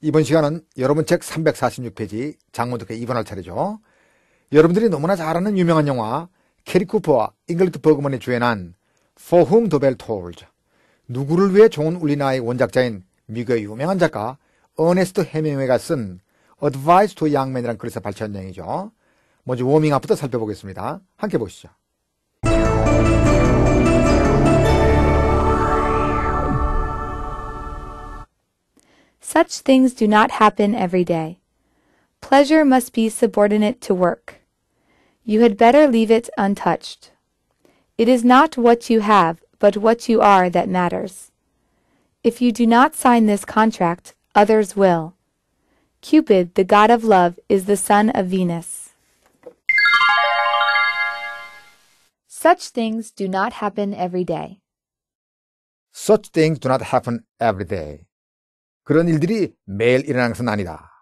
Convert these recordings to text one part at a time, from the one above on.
이번 시간은 여러분 책 346페이지 장문독회 2번할 차례죠. 여러분들이 너무나 잘 아는 유명한 영화 캐리 쿠퍼와 잉글리트 버그먼이 주연한 For Whom the Bell Tolls 누구를 위해 종은 울리나의 원작자인 미국의 유명한 작가 어네스트 헤밍웨이가 쓴 Advice to Young Men이라는 글에서 발췌한 내용이죠. 먼저 워밍업부터 살펴보겠습니다. 함께 보시죠. Such things do not happen every day. Pleasure must be subordinate to work. You had better leave it untouched. It is not what you have, but what you are that matters. If you do not sign this contract, others will. Cupid, the god of love, is the son of Venus. Such things do not happen every day. Such things do not happen every day. 그런 일들이 매일 일어나는 것은 아니다.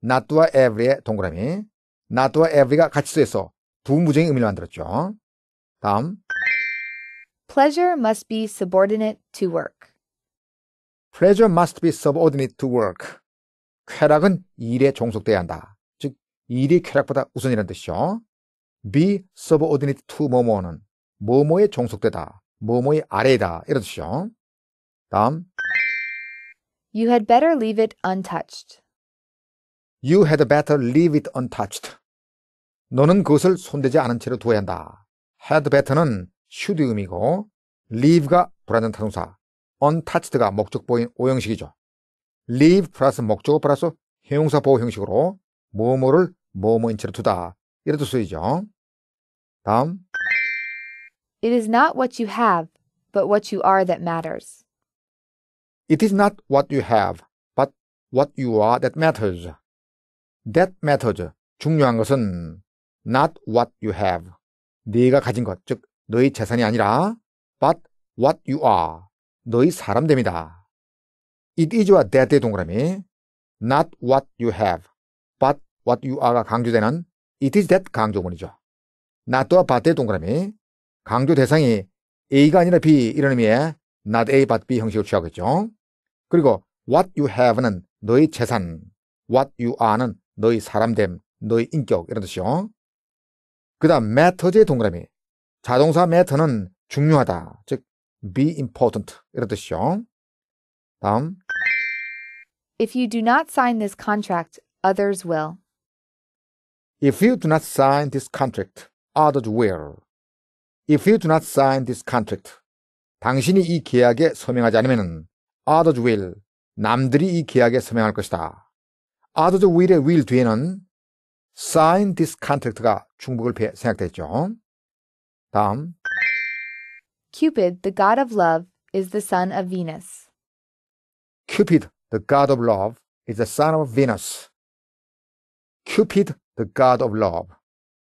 나트와 에브리의 동그라미. 나트와 에브리가 같이 쓰여서 부무적인 의미를 만들었죠. 다음. Pleasure must be subordinate to work. Pleasure must be subordinate to work. 쾌락은 일에 종속돼야 한다. 즉, 일이 쾌락보다 우선이라는 뜻이죠. be subordinate to 뭐뭐는 뭐뭐에 종속되다, 뭐뭐의 아래이다 이런 뜻이죠. 다음. You had better leave it untouched. You had better leave it untouched. 너는 그것을 손대지 않은 채로 두어야 한다. had better는 should 의미고 leave가 불완전 타동사, untouched가 목적보인 오형식이죠. leave 플러스 목적어 플러스 형용사 보호 형식으로 뭐뭐를 뭐뭐인 채로 두다. 이래도 쓰이죠. 다음 It is not what you have, but what you are that matters. It is not what you have, but what you are that matters. That matters. 중요한 것은 not what you have. 네가 가진 것, 즉 너의 재산이 아니라 but what you are. 너의 사람됨이다. It is와 that의 동그라미 not what you have, but what you are가 강조되는 it is that 강조문이죠. not와 but의 동그라미 강조 대상이 A가 아니라 B 이런 의미의 not A but B 형식을 취하겠죠. 그리고 what you have는 너의 재산, what you are는 너의 사람됨, 너의 인격 이런 뜻이요. 그 다음 matter의 동그라미. 자동사 matter는 중요하다, 즉 be important 이런 뜻이요. 다음 If you do not sign this contract, others will. If you do not sign this contract, others will. If you do not sign this contract, 당신이 이 계약에 서명하지 않으면 은 others will 남들이 이 계약에 서명할 것이다. others will의 will 뒤에는 sign this contract가 중복을 생각됐죠. 다음 Cupid, the god of love, is the son of Venus. Cupid, the god of love, is the son of Venus. Cupid, the god of love.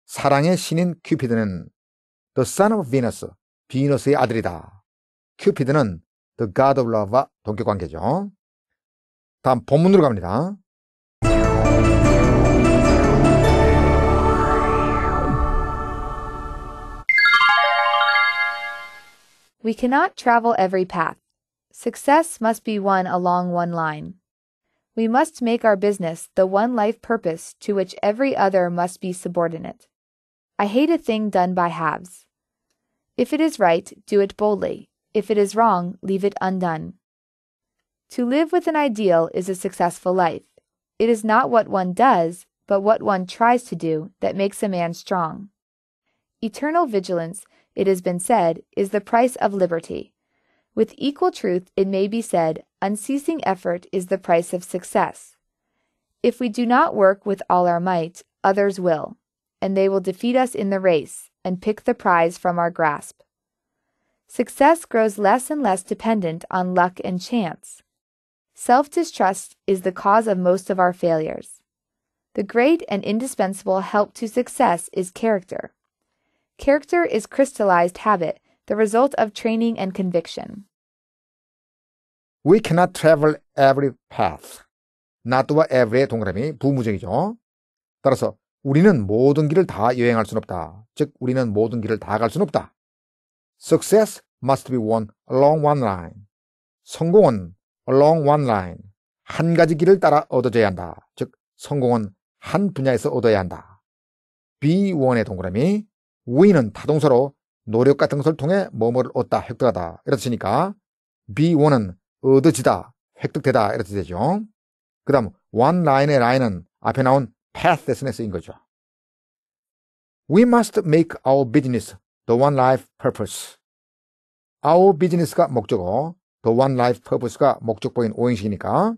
사랑의 신인 큐피드는 the son of Venus, 비너스의 아들이다. 큐피드는 The God of Love와 동격 관계죠. 다음 본문으로 We cannot travel every path. Success must be won along one line. We must make our business the one life purpose to which every other must be subordinate. I hate a thing done by halves. If it is right, do it boldly. If it is wrong, leave it undone. To live with an ideal is a successful life. It is not what one does, but what one tries to do, that makes a man strong. Eternal vigilance, it has been said, is the price of liberty. With equal truth, it may be said, unceasing effort is the price of success. If we do not work with all our might, others will, and they will defeat us in the race and pick the prize from our grasp. Success grows less and less dependent on luck and chance. Self distrust is the cause of most of our failures. The great and indispensable help to success is character. Character is crystallized habit, the result of training and conviction. We cannot travel every path. not와 every의 동그라미 부무적이죠. 따라서 우리는 모든 길을 다 여행할 수는 없다. 즉 우리는 모든 길을 다 갈 수는 없다. Success must be won along one line. 성공은 along one line. 한 가지 길을 따라 얻어져야 한다. 즉, 성공은 한 분야에서 얻어야 한다. B1의 동그라미, we는 타동서로 노력 같은 것을 통해 뭐뭐를 얻다, 획득하다. 이렇듯이니까 B1은 얻어지다, 획득되다. 이렇듯 되죠. 그 다음, one line의 line은 앞에 나온 path 대신에 쓰인 거죠. We must make our business The One Life Purpose. Our Business가 목적어, The One Life Purpose가 목적보인 오행식이니까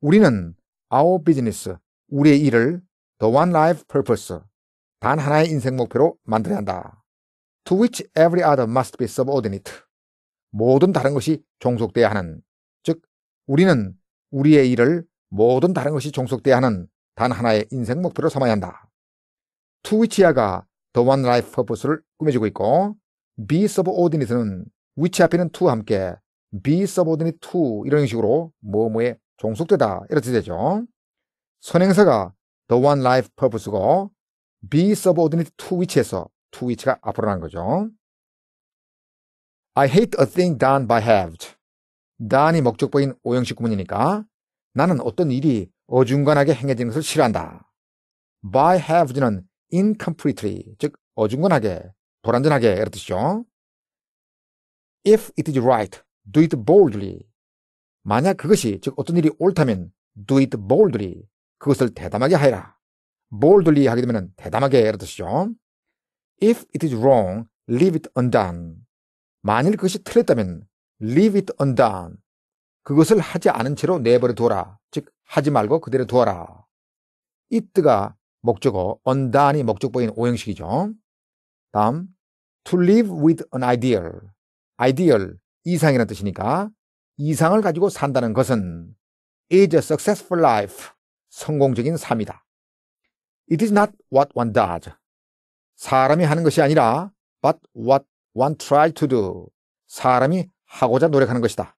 우리는 Our Business, 우리의 일을 The One Life Purpose, 단 하나의 인생 목표로 만들어야 한다. To which every other must be subordinate. 모든 다른 것이 종속돼야 하는, 즉 우리는 우리의 일을 모든 다른 것이 종속돼야 하는 단 하나의 인생 목표로 삼아야 한다. 투위치아가 더원 라이프 퍼포스를 꾸며주고 있고 be s u b o r d 는 위치 앞에는 t 와 함께 be s u b o r d 이런 식으로 뭐뭐에 종속되다 이렇게 되죠. 선행사가 더원 라이프 퍼포스고 be s u b o r d 위치에서 t 위치가 앞으로난 거죠. I hate a thing done by have. done이 목적보인 오형식 구문이니까 나는 어떤 일이 어중간하게 행해지는 것을 싫어한다. by have는 incompletely, 즉 어중간하게, 불완전하게 이런 뜻이죠. If it is right, do it boldly. 만약 그것이 즉 어떤 일이 옳다면 do it boldly, 그것을 대담하게 하여라. boldly 하게 되면 대담하게 이런 뜻이죠. If it is wrong, leave it undone. 만일 그것이 틀렸다면 leave it undone. 그것을 하지 않은 채로 내버려 두어라. 즉 하지 말고 그대로 두어라. 이뜨가 목적어 언단이 목적보인 오형식이죠. 다음 to live with an ideal. ideal 이상이라는 뜻이니까 이상을 가지고 산다는 것은 is a successful life 성공적인 삶이다. It is not what one does. 사람이 하는 것이 아니라 but what one tries to do. 사람이 하고자 노력하는 것이다.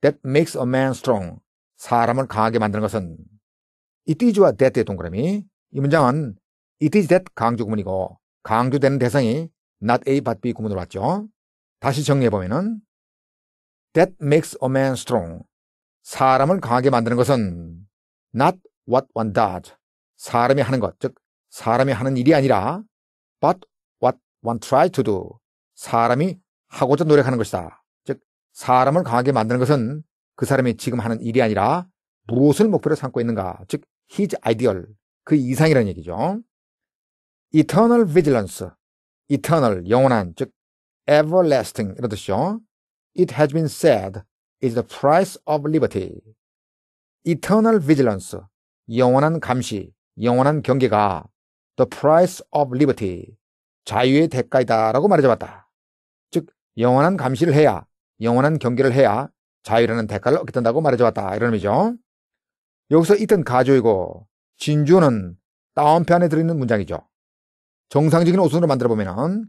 That makes a man strong. 사람을 강하게 만드는 것은 이 띠지와 that의 동그라미 이 문장은 it is that 강조 구문이고 강조되는 대상이 not A but B 구문으로 왔죠. 다시 정리해보면은 that makes a man strong. 사람을 강하게 만드는 것은 not what one does. 사람이 하는 것, 즉 사람이 하는 일이 아니라 but what one tries to do. 사람이 하고자 노력하는 것이다. 즉 사람을 강하게 만드는 것은 그 사람이 지금 하는 일이 아니라 무엇을 목표로 삼고 있는가, 즉 his ideal, 그 이상이라는 얘기죠. eternal vigilance, eternal, 영원한, 즉 everlasting 이런 뜻이죠. It has been said is the price of liberty. eternal vigilance, 영원한 감시, 영원한 경계가 the price of liberty, 자유의 대가이다 라고 말해줘봤다. 즉, 영원한 감시를 해야, 영원한 경계를 해야 자유라는 대가를 얻게 된다고 말해줘봤다. 이런 의미죠. 여기서 이은 가조이고 진주는 다운편에 들어있는 문장이죠. 정상적인 오순으로 만들어 보면은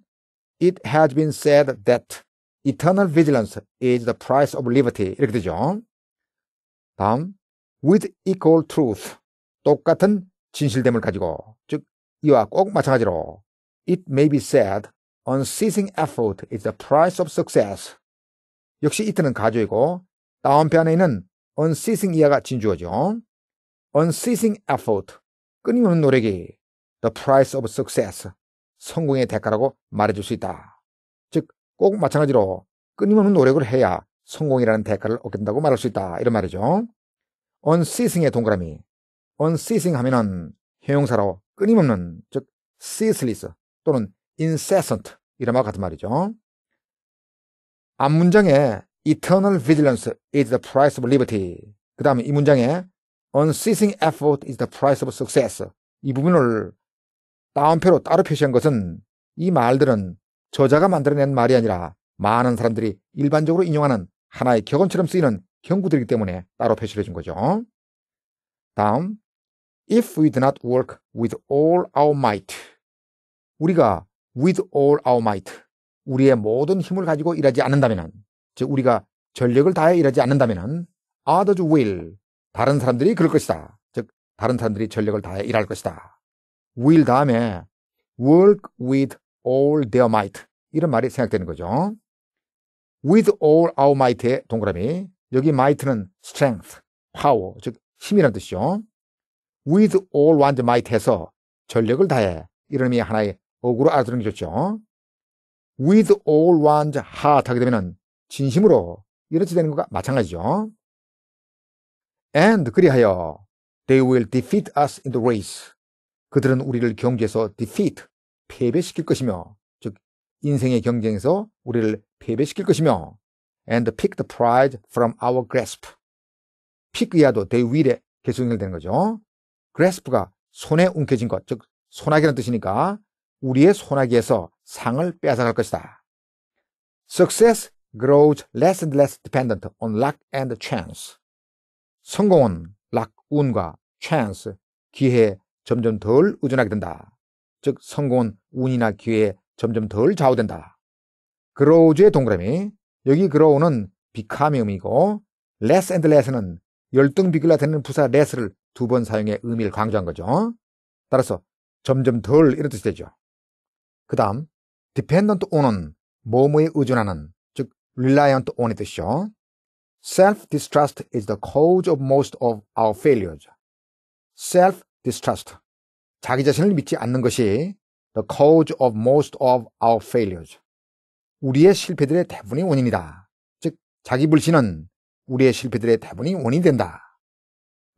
It has been said that eternal vigilance is the price of liberty 이렇게 되죠. 다음 with equal truth 똑같은 진실됨을 가지고 즉 이와 꼭 마찬가지로 It may be said unceasing effort is the price of success 역시 이트는 가조이고 다운편에 있는 unceasing 이하가 진주어죠. Unceasing Effort, 끊임없는 노력이 The Price of Success, 성공의 대가라고 말해줄 수 있다. 즉, 꼭 마찬가지로 끊임없는 노력을 해야 성공이라는 대가를 얻겠다고 말할 수 있다. 이런 말이죠. Unceasing의 동그라미. Unceasing 하면은 형용사로 끊임없는, 즉, ceaseless 또는 incessant 이런 말 같은 말이죠. 앞 문장에 eternal vigilance is the price of liberty. 그 다음에 이 문장에 unceasing effort is the price of success. 이 부분을 따옴표로 따로 표시한 것은 이 말들은 저자가 만들어낸 말이 아니라 많은 사람들이 일반적으로 인용하는 하나의 격언처럼 쓰이는 경구들이기 때문에 따로 표시를 해준 거죠. 다음, if we do not work with all our might. 우리가 with all our might. 우리의 모든 힘을 가지고 일하지 않는다면, 즉, 우리가 전력을 다해 일하지 않는다면, others will. 다른 사람들이 그럴 것이다. 즉 다른 사람들이 전력을 다해 일할 것이다. will 다음에 work with all their might 이런 말이 생각되는 거죠. with all our might의 동그라미 여기 might는 strength, power 즉 힘이라는 뜻이죠. with all one's might 해서 전력을 다해 이런 의미의 하나의 어구로 알아두는 게 좋죠. with all one's heart 하게 되면 진심으로 이렇게 되는 것과 마찬가지죠. And 그리하여 they will defeat us in the race. 그들은 우리를 경주에서 defeat 패배시킬 것이며 즉 인생의 경쟁에서 우리를 패배시킬 것이며 and pick the prize from our grasp. pick야도 they will에 계속 연결되는 거죠. grasp가 손에 움켜진 것, 즉 소나기라는 뜻이니까 우리의 소나기에서 상을 빼앗아갈 것이다. Success grows less and less dependent on luck and chance. 성공은 락, 운과 찬스, 기회에 점점 덜 의존하게 된다. 즉 성공은 운이나 기회에 점점 덜 좌우된다. 그로우즈의 동그라미, 여기 그로우는 비카미음이고 레스 앤드 레스는 열등 비교라 되는 부사 레스를두 번 사용해 의미를 강조한 거죠. 따라서 점점 덜 이런 뜻이 되죠. 그 다음 디펜던트 온은 모모에 의존하는 즉 릴라이언트 온 t o 의 뜻이죠. Self-distrust is the cause of most of our failures. Self-distrust. 자기 자신을 믿지 않는 것이 the cause of most of our failures. 우리의 실패들의 대부분이 원인이다. 즉, 자기 불신은 우리의 실패들의 대부분이 원인이 된다.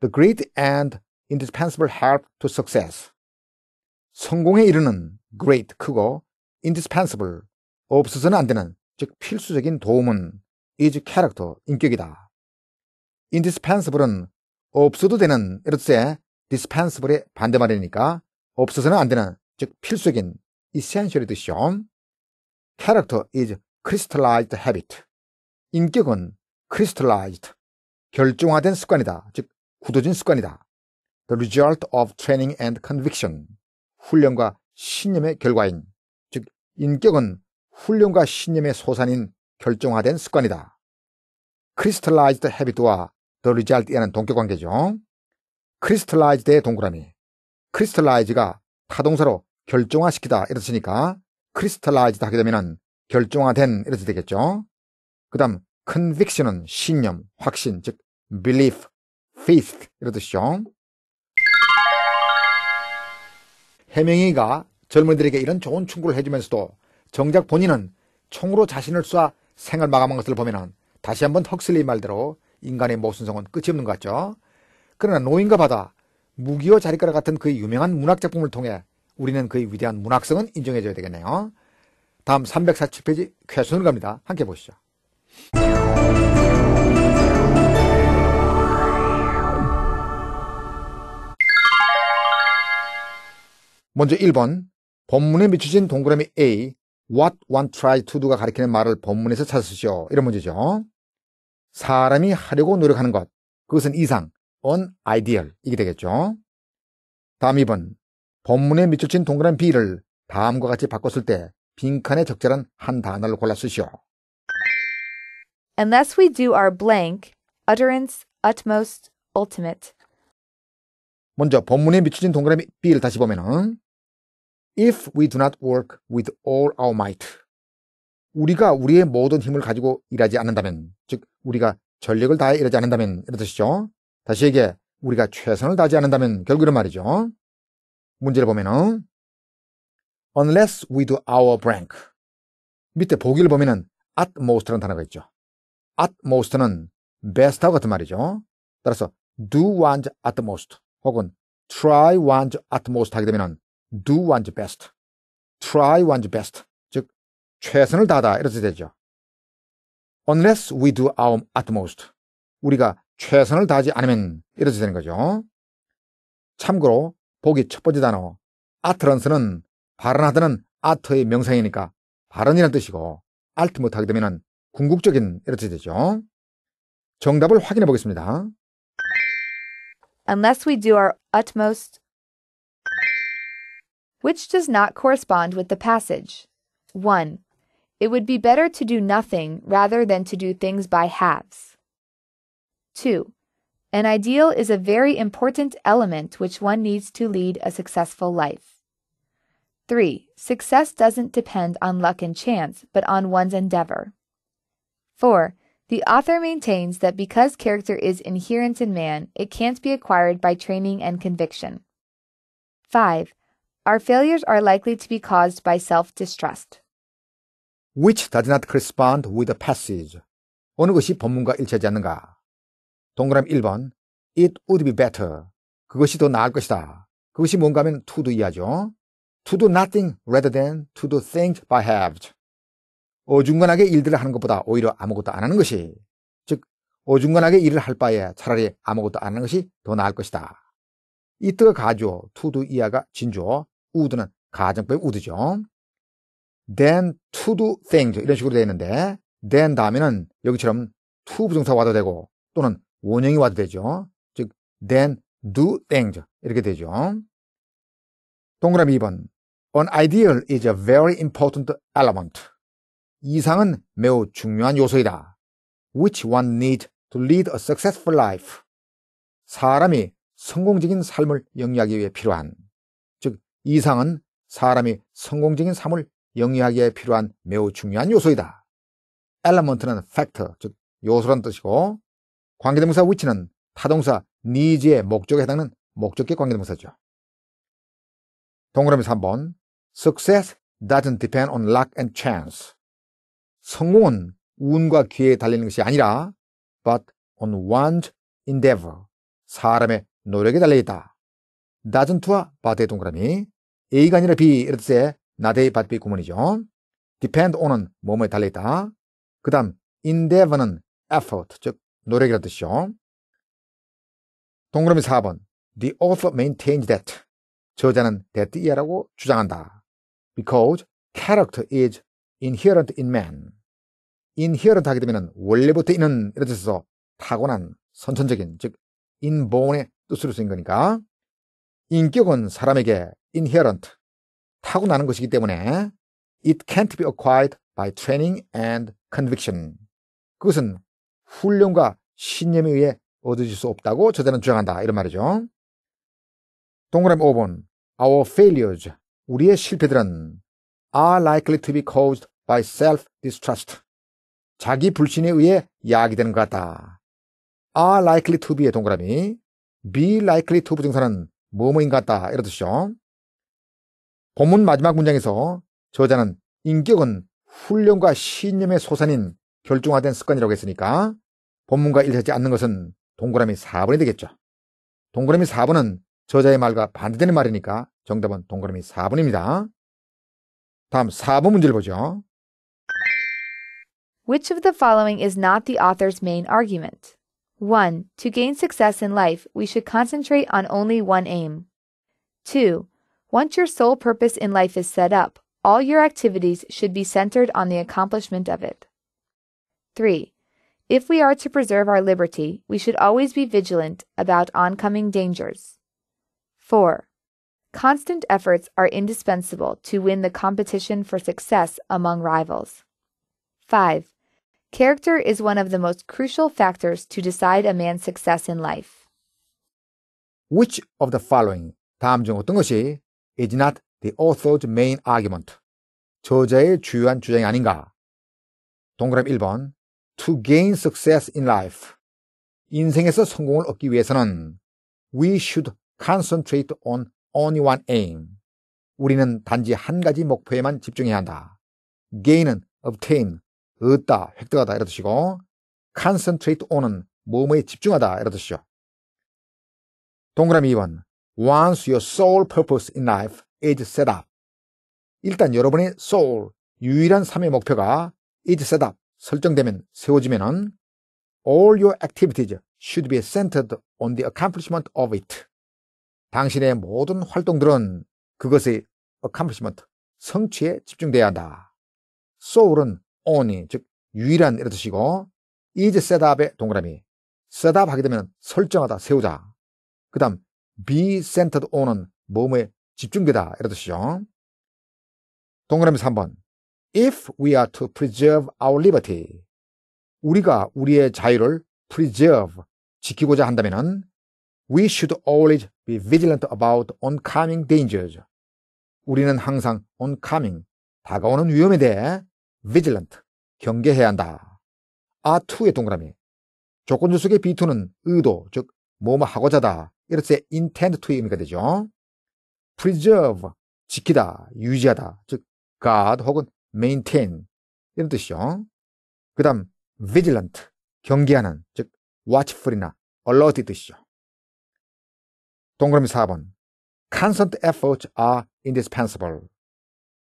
The great and indispensable help to success. 성공에 이르는 great 크고 indispensable 없어서는 안 되는 즉 필수적인 도움은 is character, 인격이다. indispensable은 없어도 되는 이렇듯 dispensable의 반대말이니까 없어서는 안 되는, 즉 필수적인 essential의 뜻이죠. character is crystallized habit. 인격은 crystallized, 결정화된 습관이다. 즉 굳어진 습관이다. The result of training and conviction. 훈련과 신념의 결과인. 즉 인격은 훈련과 신념의 소산인 결정화된 습관이다. crystallized habit와 the r e s u l t 이는 동격관계죠. crystallized의 동그라미. crystallize가 타동사로 결정화시키다 이렇게 니까 crystallized 하게 되면 결정화된 이렇게 되겠죠. 그 다음 conviction은 신념, 확신, 즉 belief, faith 이런 뜻이죠. 해명이가 젊은이들에게 이런 좋은 충고를 해주면서도 정작 본인은 총으로 자신을 쏴 생을 마감한 것을 보면 다시 한번 헉슬리 말대로 인간의 모순성은 끝이 없는 것 같죠. 그러나 노인과 바다, 무기여 자리가라 같은 그의 유명한 문학작품을 통해 우리는 그의 위대한 문학성은 인정해줘야 되겠네요. 다음 347페이지 쾌순을 갑니다. 함께 보시죠. 먼저 1번 본문에 비춰진 동그라미 A what one t r y to do가 가리키는 말을 본문에서 찾으시오. 이런 문제죠. 사람이 하려고 노력하는 것. 그것은 이상, an ideal. 이게 되겠죠. 다음 2번. 본문에 밑줄친 동그란 B를 다음과 같이 바꿨을 때 빈칸에 적절한 한 단어를 골라 쓰시오. Unless we do our blank, utterance, utmost, ultimate. 먼저 본문에 밑줄친 동그라미 B를 다시 보면은 if we do not work with all our might. 우리가 우리의 모든 힘을 가지고 일하지 않는다면, 즉 우리가 전력을 다해 일하지 않는다면 이런 뜻이죠. 다시 얘기해, 우리가 최선을 다하지 않는다면 결국 이런 말이죠. 문제를 보면은 unless we do our blank 밑에 보기를 보면은 a t m o s t 라는 단어가 있죠. a t m o s t 는 best하고 같은 말이죠. 따라서 do one's utmost 혹은 try one's utmost 하게 되면은 do one's best, try one's best, 즉 최선을 다하다 이렇게 되죠. Unless we do our utmost, 우리가 최선을 다하지 않으면 이렇게 되는 거죠. 참고로 보기 첫 번째 단어 utterance는 발언하다는 아트의 명상이니까 발언이라는 뜻이고 알트 못하게 되면 궁극적인 이렇게 되죠. 정답을 확인해 보겠습니다. Unless we do our utmost which does not correspond with the passage. 1. It would be better to do nothing rather than to do things by halves. 2. An ideal is a very important element which one needs to lead a successful life. 3. Success doesn't depend on luck and chance, but on one's endeavor. 4. The author maintains that because character is inherent in man, it can't be acquired by training and conviction. 5. Our failures are likely to be caused by self-distrust. Which does not correspond with the passage. 어느 것이 본문과 일치하지 않는가? 동그라미 1번 It would be better. 그것이 더 나을 것이다. 그것이 뭔가 하면 to do 이하죠. to do nothing rather than to do things by halves. 어중간하게 일들을 하는 것보다 오히려 아무것도 안 하는 것이 즉 어중간하게 일을 할 바에 차라리 아무것도 안 하는 것이 더 나을 것이다. 이뜨가 가죠. 투두 이하가 진조. 우드는 가정법 우드죠. then to do things 이런 식으로 되어 있는데 then 다음에는 여기처럼 to 부정사 와도 되고 또는 원형이 와도 되죠. 즉 then do things 이렇게 되죠. 동그라미 2번 An ideal is a very important element. 이상은 매우 중요한 요소이다. Which one needs to lead a successful life. 사람이 성공적인 삶을 영위하기 위해 필요한 이상은 사람이 성공적인 삶을 영위하기에 필요한 매우 중요한 요소이다. element는 factor, 즉 요소란 뜻이고 관계동사 위치는 타동사 니즈의 목적에 해당하는 목적격 관계동사죠 동그라미 3번 Success doesn't depend on luck and chance. 성공은 운과 기회에 달리는 것이 아니라 but on one's endeavor, 사람의 노력에 달려있다. doesn't와 but의 동그라미 A가 아니라 B 이럴 때나대의바비 구문이죠. depend on은 몸에 달려있다. 그 다음 endeavor는 effort 즉 노력이라는 뜻이죠. 동그라미 4번 The author maintains that 저자는 that 이하라고 주장한다. Because character is inherent in man. inherent 하게 되면 원래부터 있는 이런 뜻에서 타고난 선천적인 즉 i n b o r n 의 뜻으로 쓰인 거니까 인격은 사람에게 inherent 타고나는 것이기 때문에 it can't be acquired by training and conviction. 그것은 훈련과 신념에 의해 얻어질 수 없다고 저자는 주장한다. 이런 말이죠. 동그라미 5번 Our failures, 우리의 실패들은 are likely to be caused by self-distrust. 자기 불신에 의해 야기되는 것 같다. are likely to be의 동그라미 be likely to 부정사는 뭐뭐인 것 같다. 이런 뜻이죠. 본문 마지막 문장에서 저자는 인격은 훈련과 신념의 소산인 결중화된 습관이라고 했으니까 본문과 일치하지 않는 것은 동그라미 4번이 되겠죠. 동그라미 4번은 저자의 말과 반대되는 말이니까 정답은 동그라미 4번입니다. 다음 4번 문제를 보죠. Which of the following is not the author's main argument? 1. To gain success in life, we should concentrate on only one aim. 2. Once your sole purpose in life is set up, all your activities should be centered on the accomplishment of it. 3. If we are to preserve our liberty, we should always be vigilant about oncoming dangers. 4. Constant efforts are indispensable to win the competition for success among rivals. 5. Character is one of the most crucial factors to decide a man's success in life. Which of the following 다음 중 어떤 것이 is not the author's main argument. 저자의 주요한 주장이 아닌가. 동그라미 1번. To gain success in life. 인생에서 성공을 얻기 위해서는 we should concentrate on only one aim. 우리는 단지 한 가지 목표에만 집중해야 한다. gain은 obtain, 얻다, 획득하다 이런 뜻이고 concentrate on은 몸에 집중하다 이런 뜻이죠. 동그라미 2번 once your sole purpose in life is set up. 일단 여러분의 soul, 유일한 삶의 목표가 is set up, 설정되면, 세워지면은 all your activities should be centered on the accomplishment of it. 당신의 모든 활동들은 그것의 accomplishment, 성취에 집중돼야 한다. soul은 only, 즉 유일한 이런 뜻이고 is set up의 동그라미. set up 하게 되면 설정하다, 세우자. 그 다음 be centered on은 모음에 집중되다 이런 뜻이죠. 동그라미 3번 If we are to preserve our liberty 우리가 우리의 자유를 preserve 지키고자 한다면 we should always be vigilant about oncoming dangers 우리는 항상 oncoming 다가오는 위험에 대해 vigilant 경계해야 한다. R2의 동그라미 조건조 속의 B2는 의도 즉 뭐뭐 하고자다 이렇게 intend to 의미가 되죠. preserve, 지키다, 유지하다. 즉, guard 혹은 maintain. 이런 뜻이죠. 그 다음, vigilant, 경계하는. 즉, watchful이나 alert의 뜻이죠. 동그라미 4번. constant efforts are indispensable.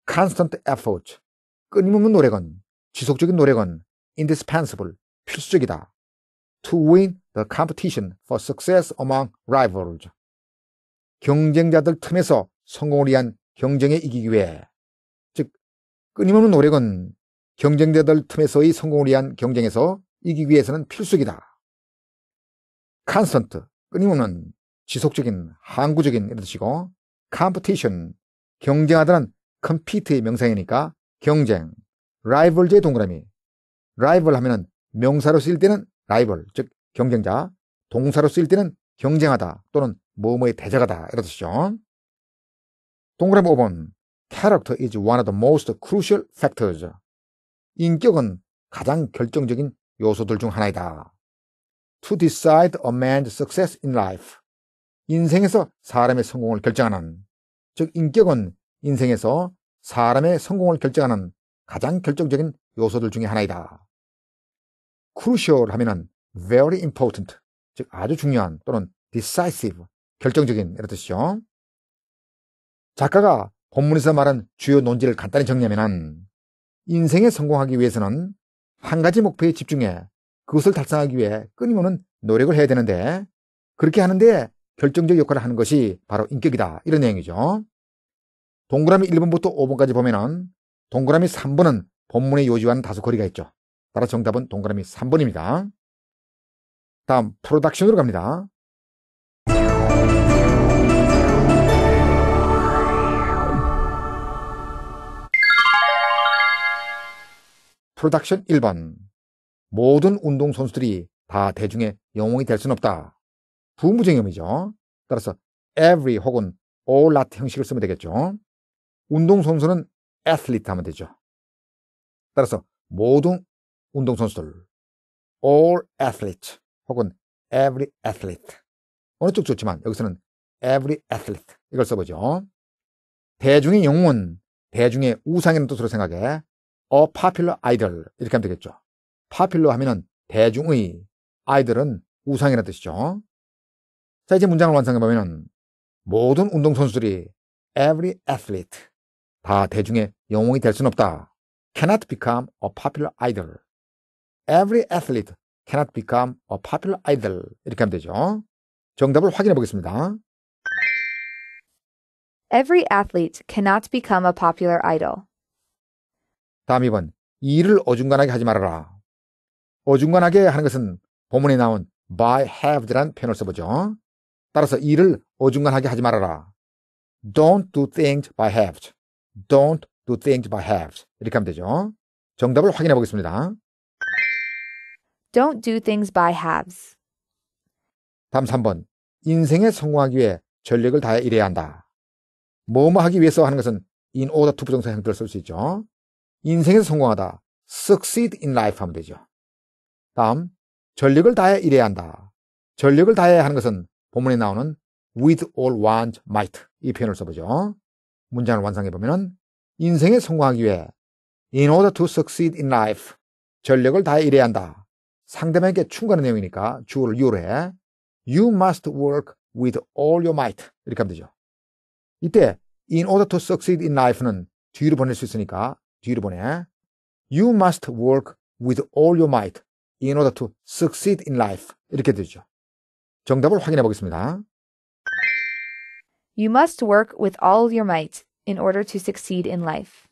constant effort. 끊임없는 노력은, 지속적인 노력은 indispensable, 필수적이다. to win the competition for success among rivals. 경쟁자들 틈에서 성공을 위한 경쟁에 이기기 위해 즉 끊임없는 노력은 경쟁자들 틈에서의 성공을 위한 경쟁에서 이기기 위해서는 필수이다 constant 끊임없는 지속적인 항구적인 이런 뜻이고 competition 경쟁하다는 compete의 명사이니까 경쟁 r i v a l s 동그라미 rival 하면은 명사로 쓰일 때는 라이벌, 즉 경쟁자, 동사로 쓰일 때는 경쟁하다 또는 뭐뭐의 대적하다 이런 뜻이죠. 동그라미 5번 Character is one of the most crucial factors. 인격은 가장 결정적인 요소들 중 하나이다. To decide a man's success in life. 인생에서 사람의 성공을 결정하는, 즉 인격은 인생에서 사람의 성공을 결정하는 가장 결정적인 요소들 중의 하나이다. crucial 하면은 very important, 즉 아주 중요한 또는 decisive, 결정적인 이런 뜻이죠. 작가가 본문에서 말한 주요 논지를 간단히 정리하면은 인생에 성공하기 위해서는 한 가지 목표에 집중해 그것을 달성하기 위해 끊임없는 노력을 해야 되는데 그렇게 하는데 결정적 역할을 하는 것이 바로 인격이다 이런 내용이죠. 동그라미 1번부터 5번까지 보면은 동그라미 3번은 본문의 요지와는 다소 거리가 있죠. 따라 정답은 동그라미 3번입니다. 다음 프로덕션으로 갑니다. 프로덕션 1번 모든 운동선수들이 다 대중의 영웅이 될 수는 없다. 부무쟁염이죠. 따라서 every 혹은 all at 형식을 쓰면 되겠죠. 운동선수는 athlete 하면 되죠. 따라서 모든 운동선수들 all athlete s 혹은 every athlete 어느 쪽 좋지만 여기서는 every athlete 이걸 써보죠. 대중의 영웅은 대중의 우상이라는 뜻으로 생각해 a popular idol 이렇게 하면 되겠죠. popular 하면은 대중의 아이들은 우상이라는 뜻이죠. 자 이제 문장을 완성해보면 은 모든 운동선수들이 every athlete 다 대중의 영웅이 될 수는 없다. cannot become a popular idol Every athlete cannot become a popular idol. 이렇게 하면 되죠. 정답을 확인해 보겠습니다. Every athlete cannot become a popular idol. 다음 2번. 일을 어중간하게 하지 말아라. 어중간하게 하는 것은 본문에 나온 by have란 표현을 써보죠. 따라서 일을 어중간하게 하지 말아라. Don't do things by h a v e Don't do things by h a v e 이렇게 하면 되죠. 정답을 확인해 보겠습니다. Don't do things by halves. 다음 3번. 인생에 성공하기 위해 전력을 다해 일해야 한다. 뭐뭐 하기 위해서 하는 것은 in order to 부정사 형태로쓸수 있죠. 인생에서 성공하다. succeed in life 하면 되죠. 다음. 전력을 다해 일해야 한다. 전력을 다해야 하는 것은 본문에 나오는 with all one's might 이 표현을 써보죠. 문장을 완성해보면 은 인생에 성공하기 위해 in order to succeed in life 전력을 다해 일해야 한다. 상대방에게 충고하는 내용이니까 주어를 y 래 해. You must work with all your might. 이렇게 하면 되죠. 이때 in order to succeed in life는 뒤로 보낼 수 있으니까 뒤로 보내. You must work with all your might in order to succeed in life. 이렇게 되죠. 정답을 확인해 보겠습니다. You must work with all your might in order to succeed in life.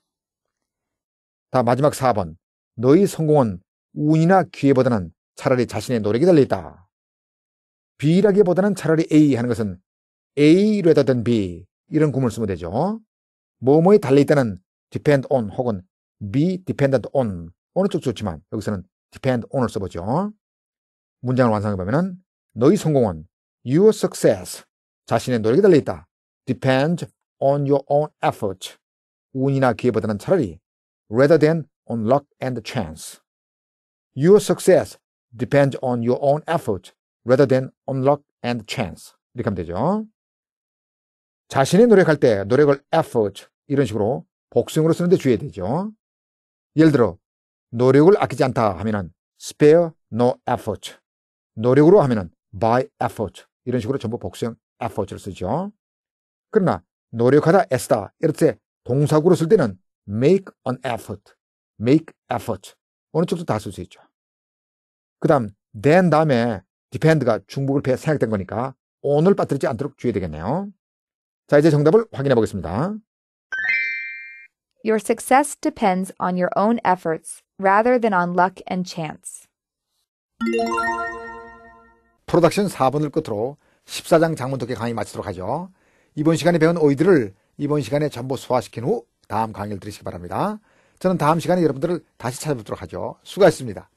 다 마지막 4번. 너희 성공은 운이나 기회보다는 차라리 자신의 노력이 달려있다. B라기보다는 차라리 A 하는 것은 A로 해다든 B 이런 구문을 쓰면 되죠. 뭐뭐에 달려있다는 depend on 혹은 be dependent on 어느 쪽 좋지만 여기서는 depend on을 써보죠. 문장을 완성해보면 너희 성공은 your success 자신의 노력이 달려있다. depend on your own effort 운이나 기회보다는 차라리 rather than on luck and chance Your success depends on your own effort rather than on luck and chance. 이렇게 하면 되죠. 자신이 노력할 때 노력을 effort 이런 식으로 복수형으로 쓰는데 주의해야 되죠. 예를 들어 노력을 아끼지 않다 하면은 spare no effort. 노력으로 하면은 by effort 이런 식으로 전부 복수형 effort를 쓰죠. 그러나 노력하다 애쓰다 이렇게 동사구로 쓸 때는 make an effort, make effort 어느 쪽도 다 쓸 수 있죠. 그 다음 then 다음에 depend가 중복을 생각된 거니까 오늘 빠뜨리지 않도록 주의해야 되겠네요. 자 이제 정답을 확인해 보겠습니다. Your success depends on your own efforts rather than on luck and chance. 프로덕션 4번을 끝으로 14장 장문 독해 강의 마치도록 하죠. 이번 시간에 배운 오이들을 이번 시간에 전부 소화시킨 후 다음 강의를 들으시기 바랍니다. 저는 다음 시간에 여러분들을 다시 찾아뵙도록 하죠. 수고하셨습니다.